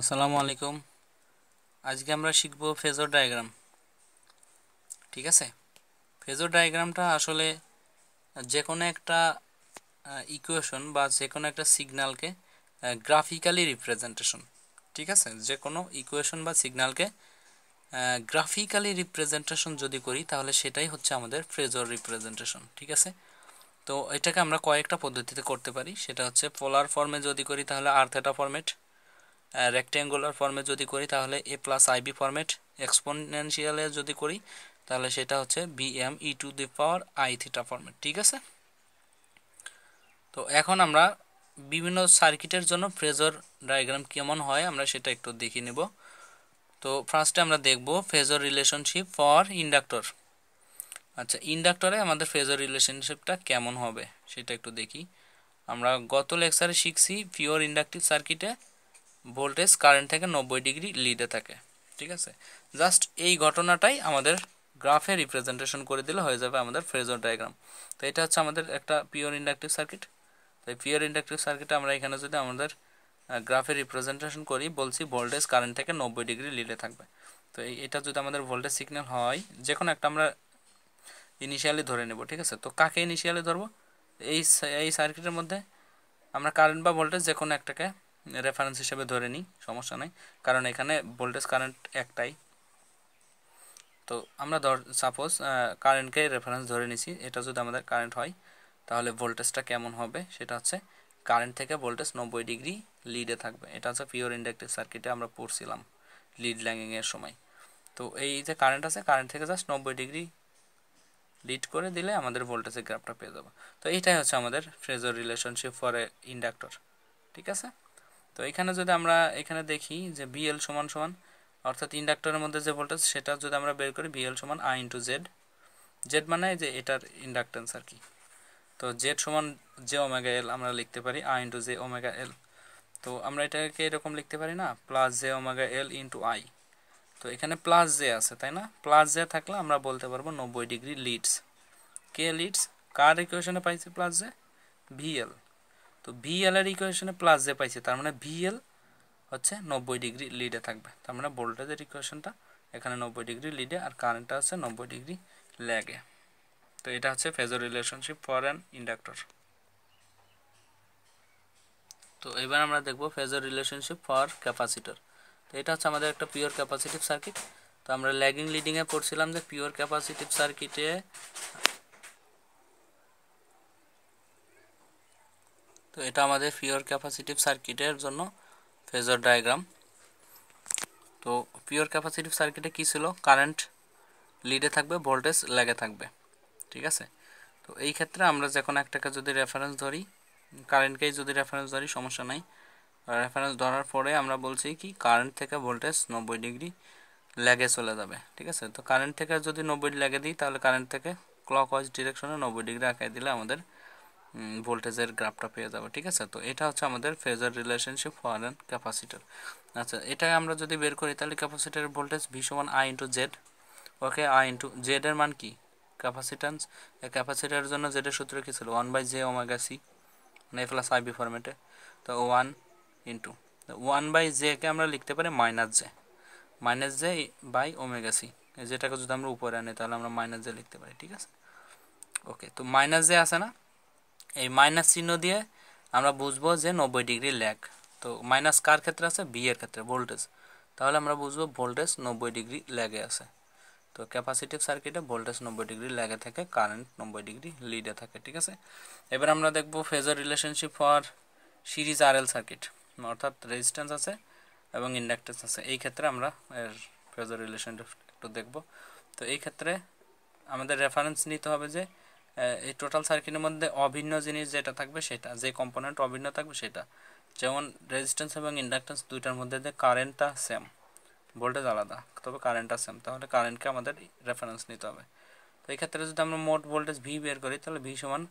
আসসালামু আলাইকুম আজকে আমরা শিখব ফেজর ডায়াগ্রাম ঠিক আছে ফেজর ডায়াগ্রামটা আসলে যে কোনো একটা ইকুয়েশন বা যে কোনো একটা সিগনালকে গ্রাফিক্যালি রিপ্রেজেন্টেশন ঠিক আছে যে কোনো ইকুয়েশন বা সিগনালকে গ্রাফিক্যালি রিপ্রেজেন্টেশন যদি করি তাহলে সেটাই হচ্ছে আমাদের ফ্রেজর রিপ্রেজেন্টেশন ঠিক আছে তো এটাকে আমরা কয়েকটা পদ্ধতিতে করতে পারি সেটা হচ্ছে পোলার ফর্মে যদি করি তাহলে আর্থেটা ফর্মেট রেক্টেঙ্গুলার ফর্মে যদি করি তাহলে এ প্লাস আইবি ফর্মেট এক্সপোনেনশিয়ালে যদি করি তাহলে সেটা হচ্ছে B M E to the power I theta format ঠিক আছে তো এখন আমরা বিভিন্ন সার্কিটের জন্য ফ্রেজর ডায়াগ্রাম কেমন হয় আমরা সেটা একটু দেখে নেব তো ফার্স্টে আমরা দেখব ফেজর রিলেশনশিপ ফর ইন্ডাক্টর আচ্ছা ইন্ডাক্টরে আমাদের ফেজর রিলেশনশিপটা কেমন হবে সেটা একটু দেখি আমরা গত লেকচারে শিখছি পিওর ইন্ডাকটিভ সার্কিটে ভোল্টেজ কারেন্ট থেকে নব্বই ডিগ্রি লিডে থাকে ঠিক আছে জাস্ট এই ঘটনাটাই আমাদের গ্রাফে রিপ্রেজেন্টেশন করে দিলে হয়ে যাবে আমাদের ফ্রেজর ডায়াগ্রাম তো এটা হচ্ছে আমাদের একটা পিওর ইন্ডাকটিভ সার্কিট তো এই পিওর ইন্ডাকটিভ সার্কিটে আমরা এখানে যদি আমাদের গ্রাফে রিপ্রেজেন্টেশন করি বলছি ভোল্টেজ কারেন্ট থেকে নব্বই ডিগ্রি লিডে থাকবে তো এটা যদি আমাদের ভোল্টেজ সিগন্যাল হয় যে কোনো একটা আমরা ইনিশিয়ালি ধরে নেব ঠিক আছে তো কাকে ইনিশিয়ালি ধরবো এই এই সার্কিটের মধ্যে আমরা কারেন্ট বা ভোল্টেজ যে কোনো একটাকে রেফারেন্স হিসেবে ধরে নিই সমস্যা নাই কারণ এখানে ভোল্টেজ কারেন্ট একটাই তো আমরা ধর সাপোজ কারেন্টকে রেফারেন্স ধরে নিছি এটা যদি আমাদের কারেন্ট হয় তাহলে ভোল্টেজটা কেমন হবে সেটা হচ্ছে কারেন্ট থেকে ভোল্টেজ নব্বই ডিগ্রি লিডে থাকবে এটা হচ্ছে পিওর ইন্ডাক্টিভ সার্কিটে আমরা পড়ছিলাম লিড ল্যাঙ্গিংয়ের সময় তো এই যে কারেন্ট আছে কারেন্ট থেকে জাস্ট নব্বই ডিগ্রি লিড করে দিলে আমাদের ভোল্টেজের গ্রাফটা পেয়ে যাবো তো এইটাই হচ্ছে আমাদের phasor relationship for a inductor ঠিক আছে তো এখানে যদি আমরা এখানে দেখি যে বিএল সমান সমান অর্থাৎ ইন্ডাক্টরের মধ্যে যে ভোল্টেজ সেটা যদি আমরা বের করি বিএল সমান আই ইন্টু জেড জেড মানে যে এটার ইন্ডাক্টেন্স আর কি তো জেড সমান জে ওমেগা এল আমরা লিখতে পারি I into J omega L তো আমরা এটাকে এরকম লিখতে পারি না plus J omega L into I তো এখানে প্লাস জে আছে তাই না প্লাস জে থাকলে আমরা বলতে পারবো নব্বই ডিগ্রি লিডস কে লিডস কার ইকুয়েশনে পাইছি প্লাস জে ভিএল তো ভিএল এর ইকুয়েশনে প্লাস যে পাইছে তার মানে ভিএল হচ্ছে নব্বই ডিগ্রি লিডে থাকবে তার মানে ভোল্টেজের ইকুয়েশনটা এখানে নব্বই ডিগ্রি লিডে আর কারেন্টটা হচ্ছে নব্বই ডিগ্রি ল্যাগে তো এটা হচ্ছে phasor relationship for an inductor তো এবার আমরা দেখব ফেজর রিলেশনশিপ ফর ক্যাপাসিটর তো এটা হচ্ছে আমাদের একটা পিওর ক্যাপাসিটিভ সার্কিট তো আমরা ল্যাগিং লিডিংয়ে পড়ছিলাম যে পিওর ক্যাপাসিটিভ সার্কিটে তো এটা আমাদের পিওর ক্যাপাসিটিভ সার্কিটের জন্য ফেজর ডায়াগ্রাম তো পিওর ক্যাপাসিটিভ সার্কিটে কী ছিল কারেন্ট লিডে থাকবে ভোল্টেজ লেগে থাকবে ঠিক আছে তো এই ক্ষেত্রে আমরা যে কোনো একটাকে যদি রেফারেন্স ধরি কারেন্টকেই যদি রেফারেন্স ধরি সমস্যা নাই রেফারেন্স ধরার পরে আমরা বলছি কি কারেন্ট থেকে ভোল্টেজ নব্বই ডিগ্রি লেগে চলে যাবে ঠিক আছে তো কারেন্ট থেকে যদি নব্বই লেগে দিই তাহলে কারেন্ট থেকে ক্লক ওয়াইজ ডিরেকশনে নব্বই ডিগ্রি আঁকায় দিলে আমাদের ভোল্টেজের গ্রাফটা পেয়ে যাবো ঠিক আছে তো এটা হচ্ছে আমাদের ফেজার রিলেশনশিপ ফর ক্যাপাসিটার আচ্ছা এটা আমরা যদি বের করি তাহলে ক্যাপাসিটারের ভোল্টেজ ভি সমান I into Z okay I into জেডের মান কি ক্যাপাসিট্যান্স ক্যাপাসিটারের জন্য জেডের সূত্র কী ছিল one by J omega C মানে এ প্লাস বি ফরম্যাটে তো ওয়ান ইন্টু ওয়ান বাই জেকে আমরা লিখতে পারি minus J minus J by omega C যেটাকে যদি আমরা উপরে আনি তাহলে আমরা মাইনাস জে লিখতে পারি ঠিক আছে ওকে তো মাইনাস জে আছে না এই মাইনাস চিহ্ন দিয়ে আমরা বুঝবো যে নব্বই ডিগ্রি ল্যাক তো মাইনাস কার ক্ষেত্রে আছে বি এর ক্ষেত্রে ভোল্টেজ তাহলে আমরা বুঝবো ভোল্টেজ নব্বই ডিগ্রি ল্যাগে আছে তো ক্যাপাসিটিভ সার্কিটে ভোল্টেজ নব্বই ডিগ্রি ল্যাগে থাকে কারেন্ট নব্বই ডিগ্রি লিডে থাকে ঠিক আছে এবার আমরা দেখব phasor relationship for series R L circuit অর্থাৎ রেজিস্ট্যান্স আছে এবং ইন্ডাক্টেন্স আছে এই ক্ষেত্রে আমরা এর ফেজার রিলেশনশিপ একটু দেখব তো এই ক্ষেত্রে আমাদের রেফারেন্স নিতে হবে যে এই টোটাল সার্কিটের মধ্যে অভিন্ন জিনিস যেটা থাকবে সেটা যে কম্পোনেন্ট অভিন্ন থাকবে সেটা যেমন রেজিস্ট্যান্স এবং ইন্ডাকটেন্স দুইটার মধ্যে যে কারেন্টটা সেম ভোল্টেজ আলাদা তবে কারেন্টটা সেম তাহলে কারেন্টকে আমাদের রেফারেন্স নিতে হবে তো এই ক্ষেত্রে যদি আমরা মোট ভোল্টেজ ভি বের করি তাহলে ভি সমান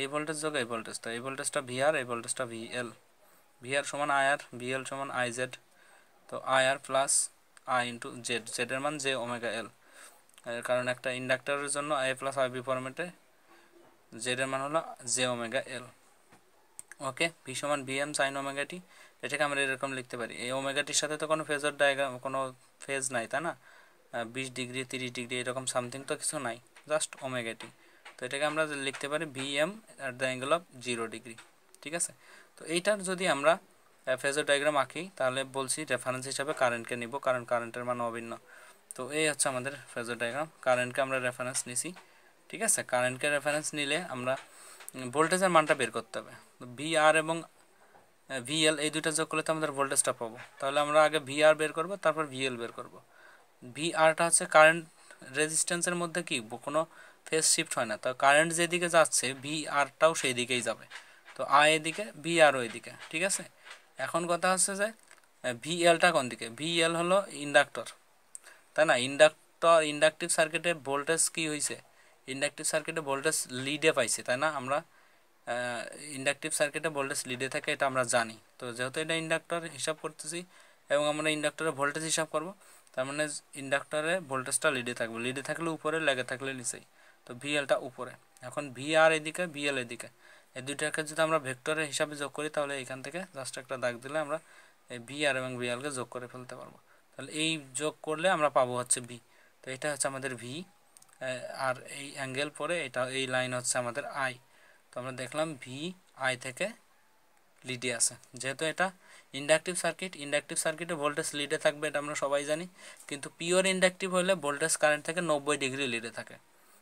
এই ভোল্টেজ যোগ এই ভোল্টেজ তো এই ভোল্টেজটা ভি আর এই ভোল্টেজটা ভি এল ভি আর সমান আই আর ভি এল সমান আই জেড তো I R plus I into Z জেডের মান জে ওমেগা এল কারণ একটা ইন্ডাক্টরের জন্য আই প্লাস আই বি ফরমেটে জেড এর মান হলো J omega L okay V সমান ভি এম সাইন ওমেগাটি এটাকে আমরা এরকম লিখতে পারি এই ওমেগাটির সাথে তো কোনো ফেজের ডায়াগ্রাম কোনো ফেজ নাই তাই না বিশ ডিগ্রি তিরিশ ডিগ্রি এরকম সামথিং তো কিছু নাই জাস্ট ওমেগাটি তো এটাকে আমরা লিখতে পারি V M at the angle of zero degree ঠিক আছে তো এইটার যদি আমরা ফেজর ডায়াগ্রাম আঁকি তাহলে বলছি রেফারেন্স হিসাবে কারেন্টকে নিব কারণ কারেন্টের মান অভিন্ন তো এই হচ্ছে আমাদের ফেজর ডায়াগ্রাম কারেন্টকে আমরা রেফারেন্স নিছি ঠিক আছে কারেন্টকে রেফারেন্স নিলে আমরা ভোল্টেজের মানটা বের করতে হবে ভি আর এবং ভিএল এই দুটা যোগ করলে তো আমাদের ভোল্টেজটা পাবো তাহলে আমরা আগে ভি আর বের করবো তারপর ভিএল বের করবো ভি আরটা হচ্ছে কারেন্ট রেজিস্ট্যান্সের মধ্যে কি কোনো ফেস শিফট হয় না তো কারেন্ট যেদিকে যাচ্ছে ভি আরটাও সেই দিকেই যাবে তো আয় এদিকে ভি আরও এদিকে ঠিক আছে এখন কথা হচ্ছে যে ভিএলটা কোন দিকে ভিএল হলো ইন্ডাক্টর তাই না ইন্ডাক্টর ইন্ডাকটিভ সার্কিটে ভোল্টেজ কি হয়েছে ইন্ডাকটিভ সার্কিটে ভোল্টেজ লিডে পাইছি তাই না আমরা ইন্ডাকটিভ সার্কিটে ভোল্টেজ লিডে থাকে এটা আমরা জানি তো যেহেতু এটা ইন্ডাক্টর হিসাব করতেছি এবং আমরা ইন্ডাক্টরে ভোল্টেজ হিসাব করব তার মানে ইন্ডাক্টরে ভোল্টেজটা লিডে থাকবে লিডে থাকলে উপরে লেগে থাকলে নিচেই তো ভিএলটা উপরে এখন ভি আর এদিকে ভিএল এদিকে এই দুইটাকে যদি আমরা ভেক্টরের হিসাবে যোগ করি তাহলে এখান থেকে জাস্ট একটা দাগ দিলে আমরা এই ভি আর এবং ভিএলকে যোগ করে ফেলতে পারবো তাহলে এই যোগ করলে আমরা পাবো হচ্ছে ভি তো এটা হচ্ছে আমাদের ভি আর এই অ্যাঙ্গেল পরে এটা এই লাইন হচ্ছে আমাদের আই তো আমরা দেখলাম ভি আই থেকে লিডে আছে যেহেতু এটা ইন্ডাকটিভ সার্কিট ইন্ডাকটিভ সার্কিটে ভোল্টেজ লিডে থাকবে এটা আমরা সবাই জানি কিন্তু পিওর ইন্ডাকটিভ হলে ভোল্টেজ কারেন্ট থেকে নব্বই ডিগ্রি লিডে থাকে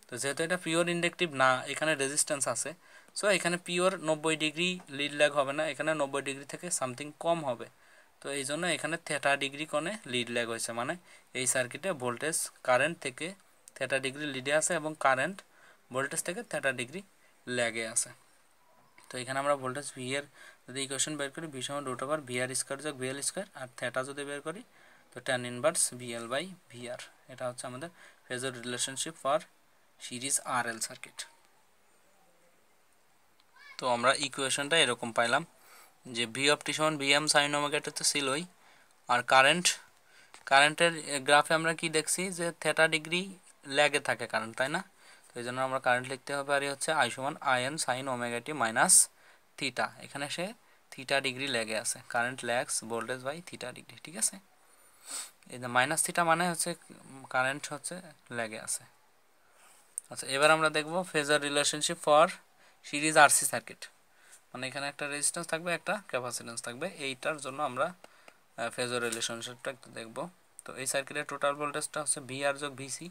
তো যেহেতু এটা পিওর ইন্ডাকটিভ না এখানে রেজিস্ট্যান্স আছে সো এখানে পিওর নব্বই ডিগ্রি লিড ল্যাগ হবে না এখানে নব্বই ডিগ্রি থেকে সামথিং কম হবে তো এই জন্য এখানে থেটা ডিগ্রি কোণে লিড ল্যাগ হয়েছে মানে এই সার্কিটে ভোল্টেজ কারেন্ট থেকে থেটা ডিগ্রি লিডে আছে এবং কারেন্ট ভোল্টেজ থেকে থেটা ডিগ্রি ল্যাগে আছে তো এখানে আমরা ভোল্টেজ ভি এর যদি ইকুয়েশন বের করি ভি সমান রুট ওভার আর স্কোয়ার যোগ ভিএল স্কোয়ার আর থেটা যদি বের করি তো tan inverse VL by V R এটা হচ্ছে আমাদের phasor relationship for series R L circuit তো আমরা ইকুয়েশনটা এরকম পাইলাম যে ভি অফ টি সমান ভি এম সাইন ওমেগাটা তো ছিলই আর কারেন্ট কারেন্টের গ্রাফে আমরা কি দেখছি যে থেটা ডিগ্রি ল্যাগে থাকে কারেন্ট তাই না তো এই জন্য আমরা কারেন্ট লিখতে হবে আর হচ্ছে আই সমান Im sine omega t minus theta এখানে সে থিটা ডিগ্রি ল্যাগে আছে current lags voltage by theta degree ঠিক আছে এই যে মাইনাস থিটা মানে হচ্ছে কারেন্ট হচ্ছে ল্যাগে আছে আচ্ছা এবার আমরা দেখব phasor relationship for series RC circuit মানে এখানে একটা রেজিস্ট্যান্স থাকবে একটা ক্যাপাসিটেন্স থাকবে এইটার জন্য আমরা ফেজার রিলেশনশিপটা একটু দেখবো তো এই সার্কিটের টোটাল ভোল্টেজটা হচ্ছে ভি আর যোগ ভিসি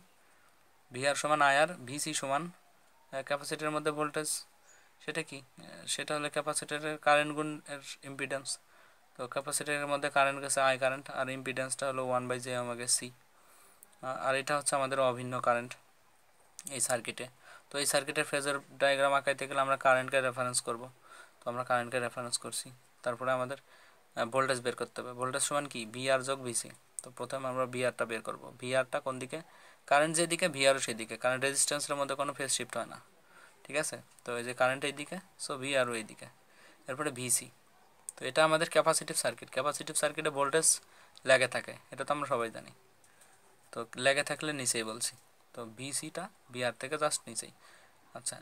ভিআর সমান আয়ার ভিসি সমান ক্যাপাসিটির মধ্যে ভোল্টেজ সেটা কি সেটা হলো ক্যাপাসিটারের কারেন্ট গুণ এর ইম্পিডেন্স তো ক্যাপাসিটারের মধ্যে কারেন্ট গেছে আই কারেন্ট আর ইম্পিডেন্সটা হলো one by J omega C আর এটা হচ্ছে আমাদের অভিন্ন কারেন্ট এই সার্কিটে তো এই সার্কিটের ফেজার ডায়াগ্রাম আঁকাইতে গেলে আমরা কারেন্টকে রেফারেন্স করব তো আমরা কারেন্টকে রেফারেন্স করছি তারপরে আমাদের ভোল্টেজ বের করতে হবে ভোল্টেজ সমান কি ভিআর যোগ ভিসি তো প্রথমে আমরা ভিআরটা বের করব ভিআরটা কোন দিকে কারেন্ট যেদিকে ভিআরও সেদিকে কারেন্ট রেজিস্ট্যান্সের মধ্যে কোনো ফেস শিফট হয় না ঠিক আছে তো এই যে কারেন্ট এইদিকে সো ভিআরও এইদিকে এরপরে ভিসি তো এটা আমাদের ক্যাপাসিটিভ সার্কিট ক্যাপাসিটিভ সার্কিটে ভোল্টেজ লেগে থাকে এটা তো আমরা সবাই জানি তো লেগে থাকলে নিচেই বলছি তো ভিসিটা ভিআর থেকে জাস্ট নিচেই আচ্ছা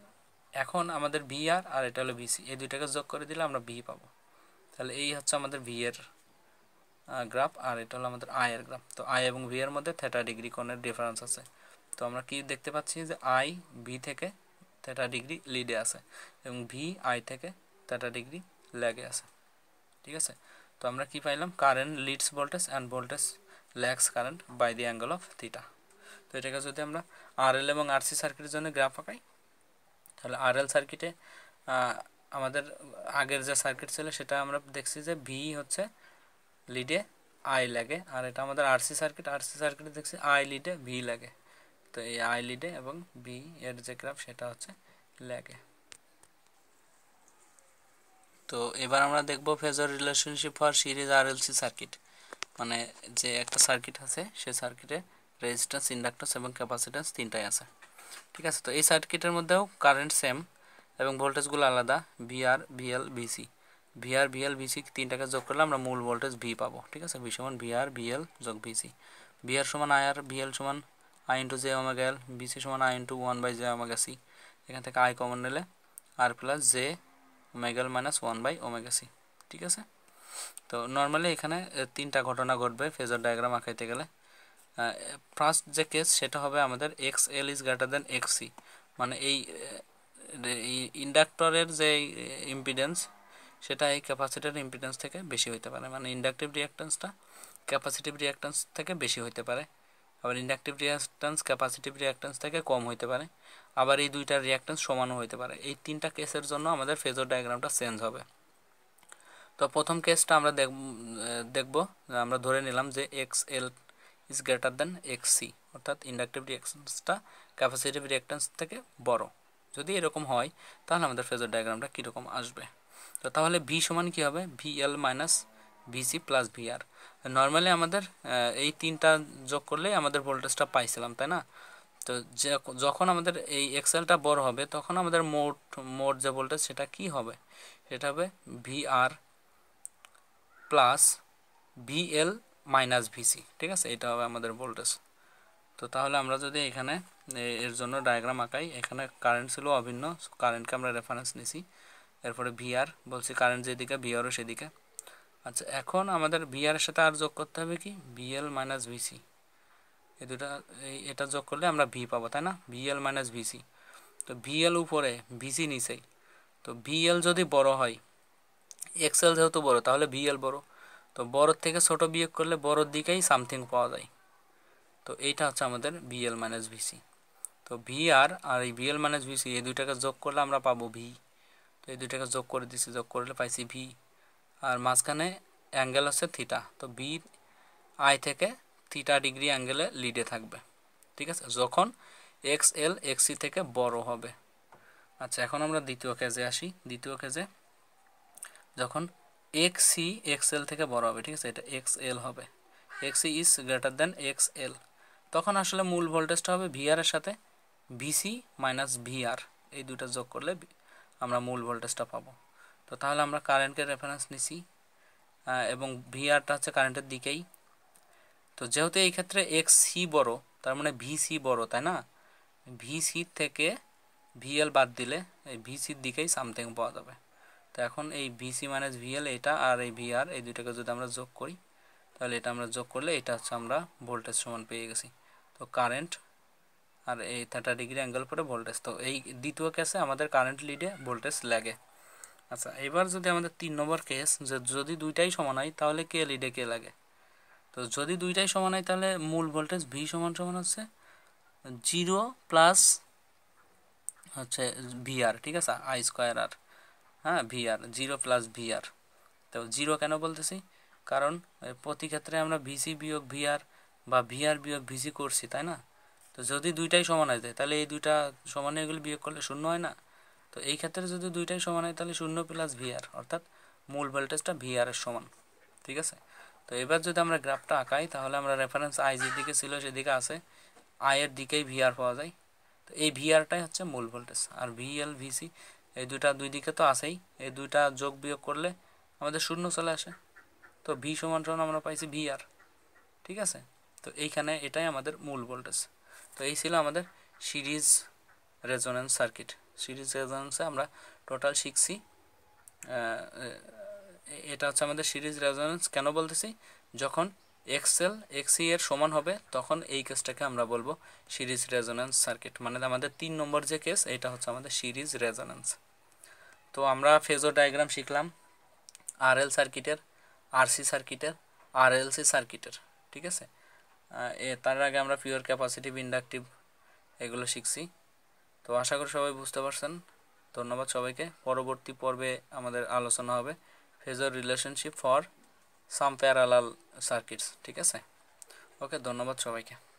এখন আমাদের ভিআর আর এটা হলো ভিসি এই দুইটাকে যোগ করে দিলে আমরা ভি পাবো তাহলে এই হচ্ছে আমাদের ভি এর গ্রাফ আর এটা হলো আমাদের আয়ের গ্রাফ তো আয় এবং ভি এর মধ্যে থেটা ডিগ্রি কোণের ডিফারেন্স আছে তো আমরা কি দেখতে পাচ্ছি যে আই ভি থেকে থেটা ডিগ্রি লিডে আছে এবং ভি আই থেকে থেটা ডিগ্রি ল্যাগে আছে ঠিক আছে তো আমরা কি পাইলাম current leads voltage and voltage lags current by the angle of theta তো এটাকে যদি আমরা আরএল এবং আরসি সার্কিটের জন্য গ্রাফ আঁকাই তাহলে আরএল সার্কিটে আমাদের আগের যে সার্কিট ছিল সেটা আমরা দেখছি যে ভি হচ্ছে লিডে আই লাগে আর এটা আমাদের আরসি সার্কিট আরসি সার্কিটে দেখছি আই লিডে ভি লাগে তো এই আই লিডে এবং ভি এর যে গ্রাফ সেটা হচ্ছে লাগে তো এবার আমরা দেখব phasor relationship for series R LC circuit মানে যে একটা সার্কিট আছে সে সার্কিটে রেজিস্ট্যান্স ইন্ডাক্ট্যান্স এবং ক্যাপাসিট্যান্স তিনটাই আছে ঠিক আছে তো এই সার্কিটের মধ্যেও কারেন্ট সেম এবং ভোল্টেজগুলো আলাদা V VR VL VC VR VL VC তিনটাকে যোগ করলে আমরা মূল ভোল্টেজ ভি পাবো ঠিক আছে ভি সমান ভিআর ভিএল যোগ ভিসি ভিআর সমান আইআর ভিএল সমান I into J omega L VC সমান I into one by J omega C এখান থেকে আই কমন নিলে R plus J omega L minus one by omega C ঠিক আছে তো নর্মালি এখানে তিনটা ঘটনা ঘটবে ফেজার ডায়াগ্রাম আঁকাইতে গেলে ফার্স্ট যে কেস সেটা হবে আমাদের X L is greater than X C মানে এই ইন্ডাক্টরের যে ইম্পিডেন্স সেটা এই ক্যাপাসিটার ইম্পিডেন্স থেকে বেশি হইতে পারে মানে ইন্ডাকটিভ রিয়াকট্যান্সটা ক্যাপাসিটিভ রিয়াকট্যান্স থেকে বেশি হইতে পারে আবার ইন্ডাকটিভ রিয়াকট্যান্স ক্যাপাসিটিভ রিয়াকট্যান্স থেকে কম হইতে পারে আবার এই দুইটার রিয়াকট্যান্স সমানও হইতে পারে এই তিনটা কেসের জন্য আমাদের ফেজর ডায়াগ্রামটা চেঞ্জ হবে তো প্রথম কেসটা আমরা দেখব আমরা ধরে নিলাম যে X L is greater than X C অর্থাৎ ইন্ডাকটিভ রিয়াকশনসটা ক্যাপাসিটিভ রিয়াকটান্স থেকে বড় যদি এরকম হয় তাহলে আমাদের ফেজর ডায়াগ্রামটা কীরকম আসবে তো তাহলে ভি সমান কী হবে V L minus VC plus VR normally আমাদের এই তিনটা যোগ করলেই আমাদের ভোল্টেজটা পাইছিলাম তাই না তো যখন আমাদের এই এক্সেলটা বড় হবে তখন আমাদের মোট মোট যে ভোল্টেজ সেটা কি হবে সেটা হবে VR plus VL minus VC ঠিক আছে এটা হবে আমাদের ভোল্টেজ তো তাহলে আমরা যদি এখানে এর জন্য ডায়াগ্রাম আঁকাই এখানে কারেন্ট ছিল অভিন্ন কারেন্টকে আমরা রেফারেন্স নিছি এরপরে ভিআর বলছি কারেন্ট যেদিকে ভিআরও সেদিকে আচ্ছা এখন আমাদের ভিআর সাথে আর যোগ করতে হবে কি ভিএল মাইনাস ভিসি এই দুটা এই এটা যোগ করলে আমরা ভি পাবো তাই না ভিএল মাইনাস ভিসি তো ভিএল উপরে ভিসি নিচেই তো ভিএল যদি বড় হয় এক্সেল যেহেতু বড় তাহলে ভিএল বড় তো বড়োর থেকে ছোট বিয়োগ করলে বড়োর দিকেই সামথিং পাওয়া যায় তো এইটা হচ্ছে আমাদের ভিএল মাইনাস ভিসি তো ভি আর আর এই ভিএল মাইনাস ভিসি এই দুইটাকে যোগ করলে আমরা পাবো ভি তো এই দুইটাকে যোগ করে দিছি যোগ করলে পাইছি ভি আর মাঝখানে অ্যাঙ্গেল হচ্ছে থিটা তো ভি আই থেকে থিটা ডিগ্রি অ্যাঙ্গেলে লিডে থাকবে ঠিক আছে যখন এক্স এল এক্সি থেকে বড় হবে আচ্ছা এখন আমরা দ্বিতীয় কেজে আসি দ্বিতীয় কেজে যখন এক্স সি এক্স এল থেকে বড় হবে ঠিক আছে এটা এক্স এল হবে X C is greater than X L তখন আসলে মূল ভোল্টেজটা হবে ভিআরের সাথে ভিসি মাইনাস ভিআর এই দুটা যোগ করলে আমরা মূল ভোল্টেজটা পাবো তো তাহলে আমরা কারেন্টকে রেফারেন্স নিছি এবং ভিআরটা হচ্ছে কারেন্টের দিকেই তো যেহেতু এই ক্ষেত্রে এক্স সি বড়ো তার মানে ভিসি বড়ো তাই না ভিসি থেকে ভিএল বাদ দিলে এই ভিসির দিকেই সামথিং পাওয়া যাবে তো এখন এই ভিসি মাইনাস ভিএল এটা আর এই ভিআর এই দুটাকে যদি আমরা যোগ করি তাহলে এটা আমরা যোগ করলে এটা হচ্ছে আমরা ভোল্টেজ সমান পেয়ে গেছি তো কারেন্ট আর এই থার্টা ডিগ্রি অ্যাঙ্গেল পরে ভোল্টেজ তো এই দ্বিতীয় কেসে আমাদের কারেন্ট লিডে ভোল্টেজ লাগে আচ্ছা এবার যদি আমাদের তিন নম্বর কেস যে যদি দুইটাই সমান হয় তাহলে কে লিডে কে লাগে তো যদি দুইটাই সমান হয় তাহলে মূল ভোল্টেজ ভি সমান সমান হচ্ছে জিরো প্লাস হচ্ছে আর ঠিক আছে আই স্কোয়ার আর হ্যাঁ V R zero plus V R তো জিরো কেন বলতেছি কারণ প্রতি ক্ষেত্রে আমরা ভিসি বিয়োগ আর বা ভি আর বিয়োগ ভিসি করছি তাই না তো যদি দুইটাই সমান হয় তাহলে এই দুইটা সমান এগুলো বিয়োগ করলে শূন্য হয় না তো এই ক্ষেত্রে যদি দুইটাই সমান হয় তাহলে শূন্য প্লাস ভিআর অর্থাৎ মূল ভোল্টেজটা ভিআর এর সমান ঠিক আছে তো এবার যদি আমরা গ্রাফটা আঁকাই তাহলে আমরা রেফারেন্স আই যেদিকে ছিল সেদিকে আছে আয়ের দিকেই ভিআর পাওয়া যায় তো এই ভিআরটাই হচ্ছে মূল ভোল্টেজ আর ভিএল ভিসি এই দুইটা দুই দিকে তো আসেই এই দুইটা যোগ বিয়োগ করলে আমাদের শূন্য চলে আসে তো ভি সমান সমান আমরা পাইছি ভিআর ঠিক আছে তো এইখানে এটাই আমাদের মূল ভোল্টেজ তো এই ছিল আমাদের সিরিজ রেজোনেন্স সার্কিট সিরিজ রেজোনেন্সে আমরা টোটাল শিখছি এটা হচ্ছে আমাদের সিরিজ রেজোনেন্স কেন বলতেছি যখন এক্সেল এক্সি এর সমান হবে তখন এই কেসটাকে আমরা বলবো সিরিজ রেজোনেন্স সার্কিট মানে আমাদের তিন নম্বর যে কেস এটা হচ্ছে আমাদের সিরিজ রেজোনেন্স তো আমরা ফেজো ডায়াগ্রাম শিখলাম আর এল সার্কিটের আরসি সার্কিটের আর এল সি সার্কিটের ঠিক আছে তার আগে আমরা পিওর ক্যাপাসিটিভ ইন্ডাকটিভ এগুলো শিখছি তো আশা করি সবাই বুঝতে পারছেন ধন্যবাদ সবাইকে পরবর্তী পর্বে আমাদের আলোচনা হবে phasor relationship for some parallel circuits ঠিক আছে ওকে ধন্যবাদ সবাইকে